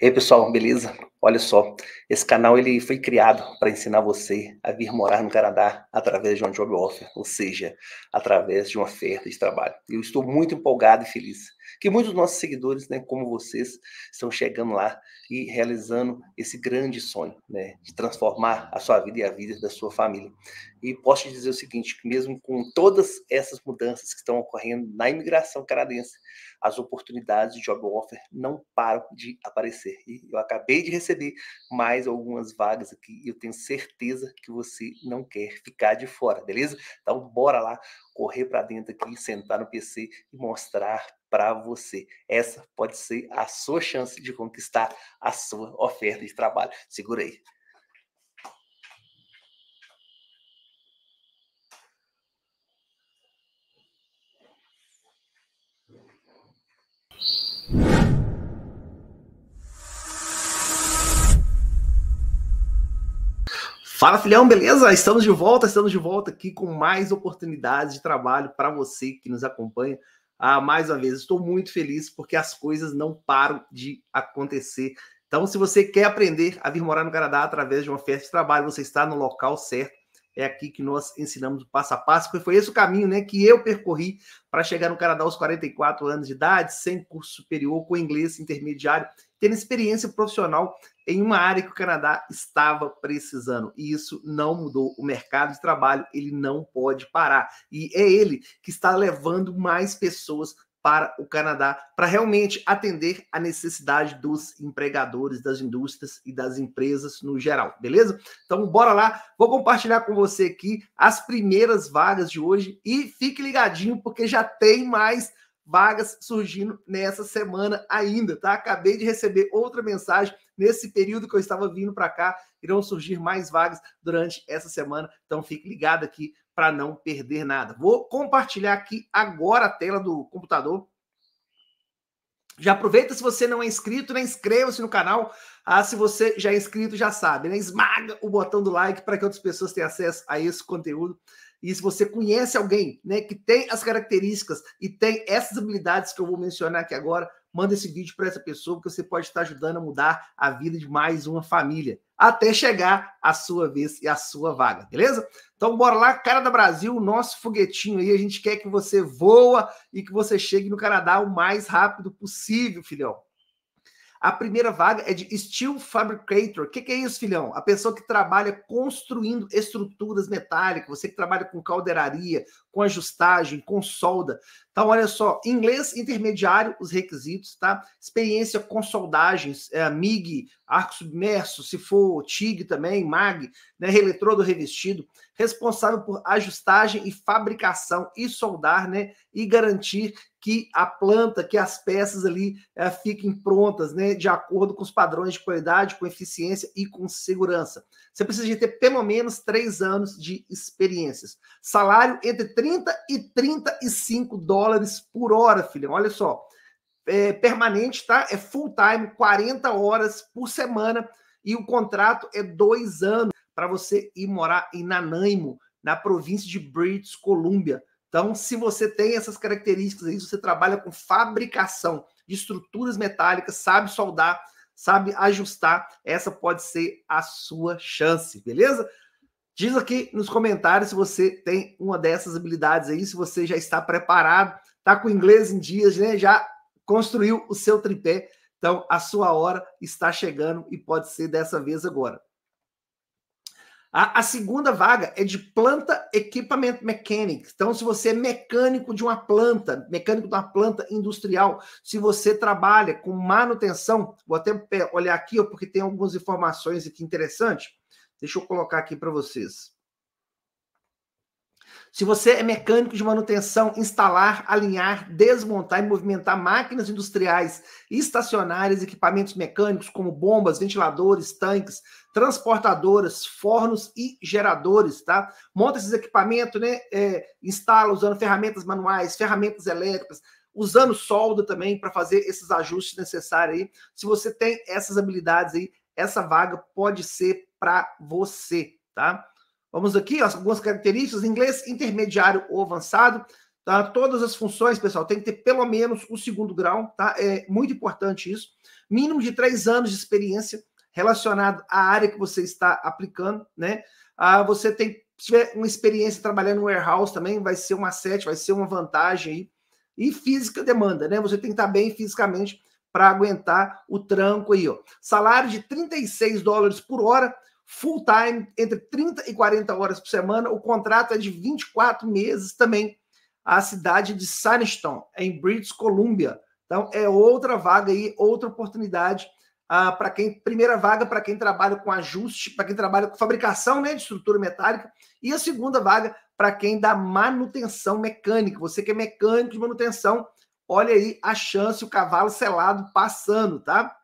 E aí, pessoal, beleza? Olha só, esse canal ele foi criado para ensinar você a vir morar no Canadá através de uma job offer, ou seja, através de uma oferta de trabalho. Eu estou muito empolgado e feliz que muitos dos nossos seguidores, né, como vocês, estão chegando lá e realizando esse grande sonho, né, de transformar a sua vida e a vida da sua família. E posso te dizer o seguinte, que mesmo com todas essas mudanças que estão ocorrendo na imigração canadense, as oportunidades de job offer não param de aparecer. E eu acabei de receber mais algumas vagas aqui e eu tenho certeza que você não quer ficar de fora, beleza? Então bora lá correr para dentro aqui, sentar no PC e mostrar para você. Essa pode ser a sua chance de conquistar a sua oferta de trabalho. Segura aí. Fala filhão, beleza? Estamos de volta, estamos de volta aqui com mais oportunidades de trabalho para você que nos acompanha ah, mais uma vez, estou muito feliz porque as coisas não param de acontecer. Então, se você quer aprender a vir morar no Canadá através de uma festa de trabalho, você está no local certo. É aqui que nós ensinamos o passo a passo, e foi esse o caminho né, que eu percorri para chegar no Canadá aos 44 anos de idade, sem curso superior, com inglês intermediário tendo experiência profissional em uma área que o Canadá estava precisando. E isso não mudou. O mercado de trabalho ele não pode parar. E é ele que está levando mais pessoas para o Canadá, para realmente atender a necessidade dos empregadores, das indústrias e das empresas no geral, beleza? Então, bora lá, vou compartilhar com você aqui as primeiras vagas de hoje e fique ligadinho, porque já tem mais vagas surgindo nessa semana ainda, tá? Acabei de receber outra mensagem. Nesse período que eu estava vindo para cá, irão surgir mais vagas durante essa semana. Então fique ligado aqui para não perder nada. Vou compartilhar aqui agora a tela do computador. Já aproveita se você não é inscrito, né? Inscreva-se no canal. Ah, se você já é inscrito, já sabe, né? Esmaga o botão do like para que outras pessoas tenham acesso a esse conteúdo. E se você conhece alguém né, que tem as características e tem essas habilidades que eu vou mencionar aqui agora, manda esse vídeo para essa pessoa, porque você pode estar ajudando a mudar a vida de mais uma família, até chegar a sua vez e a sua vaga, beleza? Então bora lá, cara da Brasil, nosso foguetinho aí, a gente quer que você voa e que você chegue no Canadá o mais rápido possível, filhão. A primeira vaga é de Steel Fabricator. O que, que, é isso, filhão? A pessoa que trabalha construindo estruturas metálicas, você que trabalha com caldeiraria, com ajustagem, com solda. Então, olha só, inglês intermediário, os requisitos, tá? Experiência com soldagens, é, MIG, arco submerso, se for TIG também, MAG, né, reeletrodo revestido, responsável por ajustagem e fabricação e soldar, né? E garantir que a planta, que as peças ali é, fiquem prontas, né? De acordo com os padrões de qualidade, com eficiência e com segurança. Você precisa de ter pelo menos três anos de experiências. Salário entre 30 e 35 dólares por hora, filhão. Olha só. É permanente, tá? É full time, 40 horas por semana. E o contrato é dois anos para você ir morar em Nanaimo, na província de British Columbia. Então, se você tem essas características aí, você trabalha com fabricação de estruturas metálicas, sabe soldar, sabe ajustar, essa pode ser a sua chance, beleza? Diz aqui nos comentários se você tem uma dessas habilidades aí, se você já está preparado, está com inglês em dias, né? Já construiu o seu tripé. Então, a sua hora está chegando e pode ser dessa vez agora. A, a segunda vaga é de planta equipamento mecânico. Então, se você é mecânico de uma planta, mecânico de uma planta industrial, se você trabalha com manutenção, vou até olhar aqui, porque tem algumas informações aqui interessantes Deixa eu colocar aqui para vocês. Se você é mecânico de manutenção, instalar, alinhar, desmontar e movimentar máquinas industriais, estacionárias, equipamentos mecânicos como bombas, ventiladores, tanques, transportadoras, fornos e geradores, tá? Monta esses equipamentos, né? É, instala usando ferramentas manuais, ferramentas elétricas, usando solda também para fazer esses ajustes necessários aí. Se você tem essas habilidades aí, essa vaga pode ser para você, tá? Vamos aqui, ó, algumas características, inglês intermediário ou avançado, tá? Todas as funções, pessoal, tem que ter pelo menos o segundo grau, tá? É muito importante isso. Mínimo de três anos de experiência relacionado à área que você está aplicando, né? Ah, você tem se tiver uma experiência trabalhando no warehouse também, vai ser um asset, vai ser uma vantagem aí. E física demanda, né? Você tem que estar bem fisicamente para aguentar o tranco aí, ó. Salário de 36 dólares por hora, full time, entre 30 e 40 horas por semana. O contrato é de 24 meses também. A cidade de Sanniston, em British Columbia. Então, é outra vaga aí, outra oportunidade. Ah, para quem primeira vaga para quem trabalha com ajuste, para quem trabalha com fabricação né, de estrutura metálica, e a segunda vaga para quem dá manutenção mecânica. Você que é mecânico de manutenção, olha aí a chance, o cavalo selado passando, tá?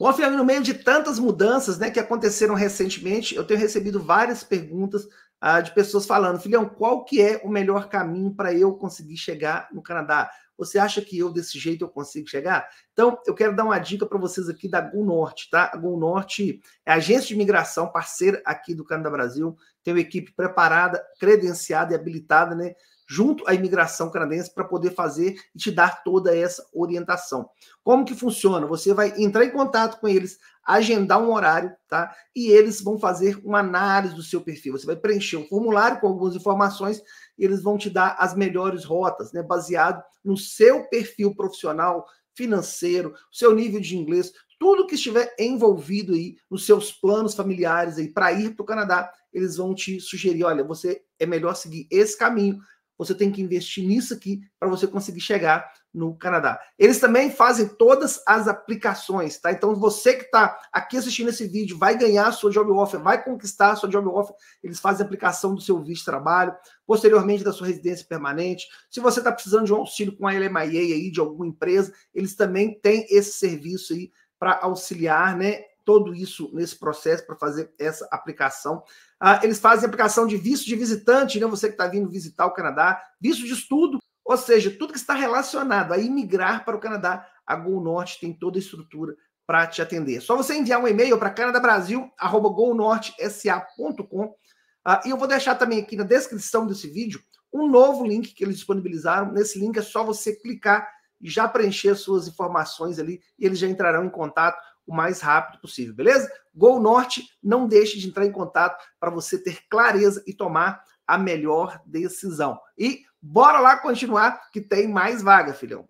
Wolfgang, no meio de tantas mudanças né, que aconteceram recentemente, eu tenho recebido várias perguntas ah, de pessoas falando, filhão, qual que é o melhor caminho para eu conseguir chegar no Canadá? Você acha que eu, desse jeito, eu consigo chegar? Então, eu quero dar uma dica para vocês aqui da Gul Norte, tá? A Gul Norte é agência de imigração, parceira aqui do Canadá Brasil, tem uma equipe preparada, credenciada e habilitada, né? junto à imigração canadense para poder fazer e te dar toda essa orientação. Como que funciona? Você vai entrar em contato com eles, agendar um horário, tá? E eles vão fazer uma análise do seu perfil. Você vai preencher um formulário com algumas informações e eles vão te dar as melhores rotas, né? Baseado no seu perfil profissional, financeiro, seu nível de inglês, tudo que estiver envolvido aí nos seus planos familiares aí para ir para o Canadá, eles vão te sugerir, olha, você é melhor seguir esse caminho você tem que investir nisso aqui para você conseguir chegar no Canadá. Eles também fazem todas as aplicações, tá? Então você que está aqui assistindo esse vídeo vai ganhar a sua job offer, vai conquistar a sua job offer. Eles fazem aplicação do seu visto de trabalho, posteriormente da sua residência permanente. Se você está precisando de um auxílio com a LMIA aí de alguma empresa, eles também têm esse serviço aí para auxiliar, né? Tudo isso nesse processo para fazer essa aplicação. Ah, eles fazem aplicação de visto de visitante, né? Você que está vindo visitar o Canadá, visto de estudo, ou seja, tudo que está relacionado a imigrar para o Canadá, a Gol Norte tem toda a estrutura para te atender. Só você enviar um e-mail para canadabrasil@golnortesa.com ah, e eu vou deixar também aqui na descrição desse vídeo um novo link que eles disponibilizaram. Nesse link é só você clicar e já preencher suas informações ali e eles já entrarão em contato o mais rápido possível, beleza? Gol Norte, não deixe de entrar em contato para você ter clareza e tomar a melhor decisão. E bora lá continuar, que tem mais vaga, filhão.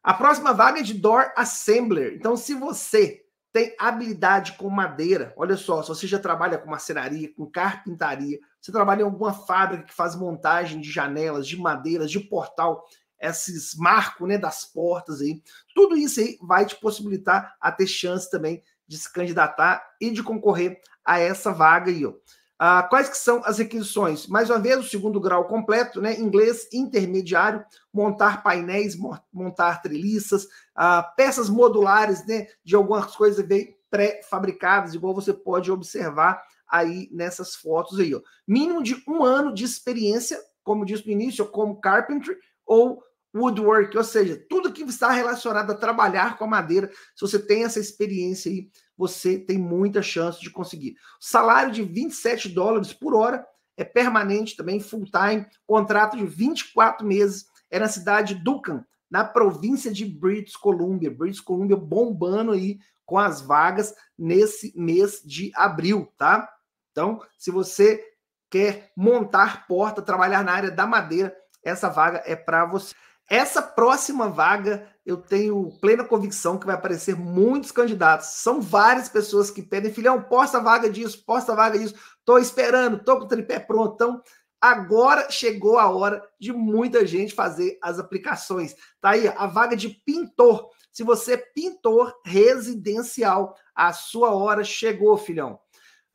A próxima vaga é de Door Assembler. Então, se você tem habilidade com madeira, olha só, se você já trabalha com maceraria, com carpintaria, você trabalha em alguma fábrica que faz montagem de janelas, de madeiras, de portal, esses marcos né, das portas aí. Tudo isso aí vai te possibilitar a ter chance também de se candidatar e de concorrer a essa vaga aí. Ó. Ah, quais que são as requisições? Mais uma vez, o segundo grau completo, né? Inglês intermediário, montar painéis, montar treliças, ah, peças modulares, né? De algumas coisas bem pré-fabricadas, igual você pode observar aí nessas fotos aí. Ó. Mínimo de um ano de experiência, como disse no início, como carpentry ou woodwork, ou seja, tudo que está relacionado a trabalhar com a madeira, se você tem essa experiência aí, você tem muita chance de conseguir. Salário de 27 dólares por hora, é permanente também, full time, contrato de 24 meses, é na cidade de Dukan, na província de British Columbia. British Columbia bombando aí com as vagas nesse mês de abril, tá? Então, se você quer montar porta, trabalhar na área da madeira, essa vaga é para você. Essa próxima vaga, eu tenho plena convicção que vai aparecer muitos candidatos. São várias pessoas que pedem, filhão, posta vaga disso, posta vaga disso. Estou esperando, estou com o tripé pronto. Então, agora chegou a hora de muita gente fazer as aplicações. Tá aí a vaga de pintor. Se você é pintor residencial, a sua hora chegou, filhão.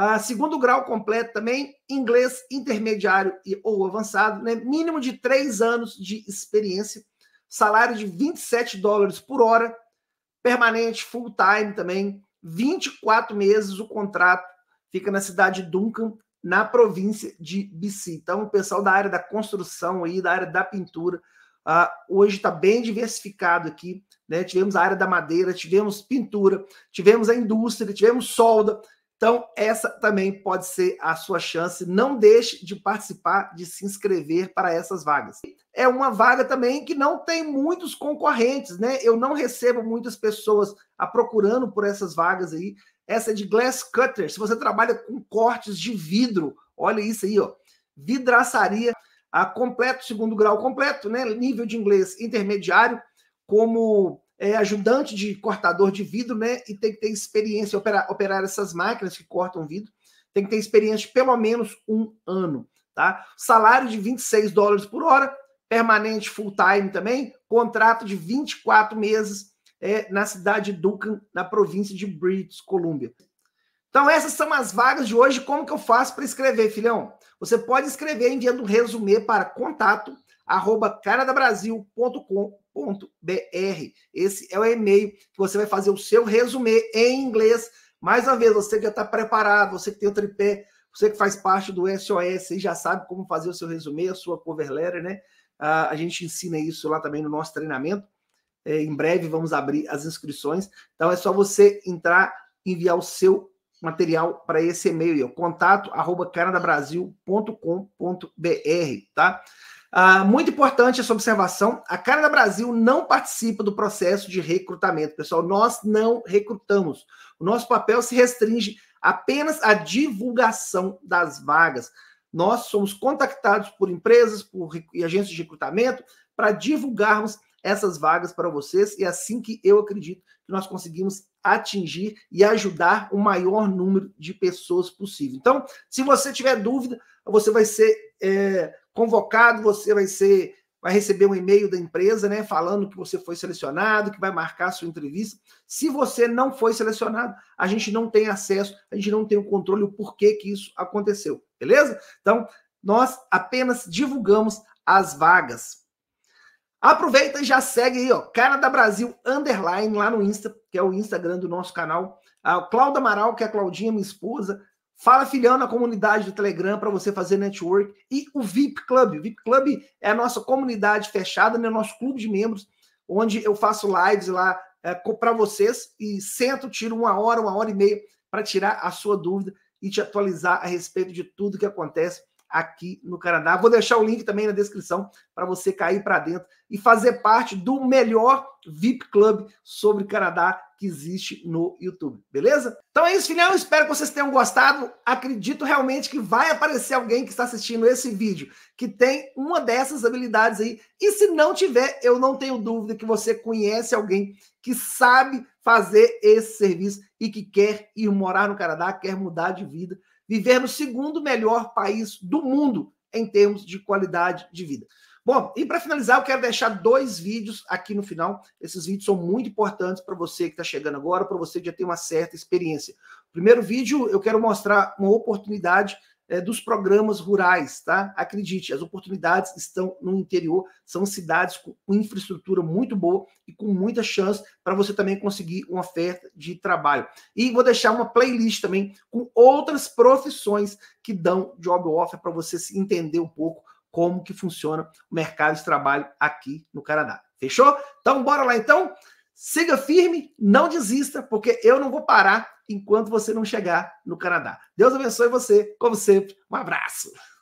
Ah, segundo grau completo também, inglês intermediário e, ou avançado, né? mínimo de três anos de experiência, salário de 27 dólares por hora, permanente, full time também, 24 meses o contrato, fica na cidade de Duncan, na província de BC. Então, o pessoal da área da construção aí, da área da pintura, ah, hoje está bem diversificado aqui, né? Tivemos a área da madeira, tivemos pintura, tivemos a indústria, tivemos solda, então, essa também pode ser a sua chance. Não deixe de participar, de se inscrever para essas vagas. É uma vaga também que não tem muitos concorrentes, né? Eu não recebo muitas pessoas a ah, procurando por essas vagas aí. Essa é de glass cutter. Se você trabalha com cortes de vidro, olha isso aí, ó. Vidraçaria a ah, completo, segundo grau completo, né? Nível de inglês intermediário, como é ajudante de cortador de vidro, né? E tem que ter experiência operar, operar essas máquinas que cortam vidro. Tem que ter experiência de pelo menos um ano, tá? Salário de 26 dólares por hora, permanente full-time também, contrato de 24 meses é, na cidade de Duncan, na província de British Columbia. Então, essas são as vagas de hoje. Como que eu faço para escrever, filhão? Você pode escrever enviando um resumê para contato arroba canadabrasil.com .br Esse é o e-mail que você vai fazer o seu resumê em inglês. Mais uma vez, você que já está preparado, você que tem o tripé, você que faz parte do SOS e já sabe como fazer o seu resumê, a sua cover letter, né? Ah, a gente ensina isso lá também no nosso treinamento. É, em breve vamos abrir as inscrições. Então é só você entrar, enviar o seu material para esse e-mail contato arroba canadabrasil.com.br, tá? Ah, muito importante essa observação. A Canadá Brasil não participa do processo de recrutamento, pessoal. Nós não recrutamos. O nosso papel se restringe apenas à divulgação das vagas. Nós somos contactados por empresas por, e agências de recrutamento para divulgarmos essas vagas para vocês. E é assim que eu acredito que nós conseguimos atingir e ajudar o maior número de pessoas possível. Então, se você tiver dúvida, você vai ser é, convocado, você vai ser, vai receber um e-mail da empresa, né, falando que você foi selecionado, que vai marcar a sua entrevista. Se você não foi selecionado, a gente não tem acesso, a gente não tem o controle o porquê que isso aconteceu, beleza? Então, nós apenas divulgamos as vagas. Aproveita e já segue aí, ó, Cara da Brasil Underline lá no Insta, que é o Instagram do nosso canal. A Cláudia Amaral, que é a Claudinha, minha esposa, Fala filhão na comunidade do Telegram para você fazer network e o VIP Club. O VIP Club é a nossa comunidade fechada, né? nosso clube de membros, onde eu faço lives lá é, para vocês e sento, tiro uma hora, uma hora e meia para tirar a sua dúvida e te atualizar a respeito de tudo que acontece aqui no Canadá. Vou deixar o link também na descrição para você cair para dentro e fazer parte do melhor VIP Club sobre Canadá que existe no YouTube, beleza? Então é isso, filhão. Espero que vocês tenham gostado. Acredito realmente que vai aparecer alguém que está assistindo esse vídeo que tem uma dessas habilidades aí. E se não tiver, eu não tenho dúvida que você conhece alguém que sabe fazer esse serviço e que quer ir morar no Canadá, quer mudar de vida, viver no segundo melhor país do mundo em termos de qualidade de vida. Bom, e para finalizar, eu quero deixar dois vídeos aqui no final. Esses vídeos são muito importantes para você que está chegando agora, para você que já tem uma certa experiência. Primeiro vídeo, eu quero mostrar uma oportunidade é, dos programas rurais, tá? Acredite, as oportunidades estão no interior, são cidades com infraestrutura muito boa e com muita chance para você também conseguir uma oferta de trabalho. E vou deixar uma playlist também com outras profissões que dão job offer para você se entender um pouco como que funciona o mercado de trabalho aqui no Canadá. Fechou? Então bora lá então. Siga firme, não desista, porque eu não vou parar enquanto você não chegar no Canadá. Deus abençoe você, como sempre. Um abraço.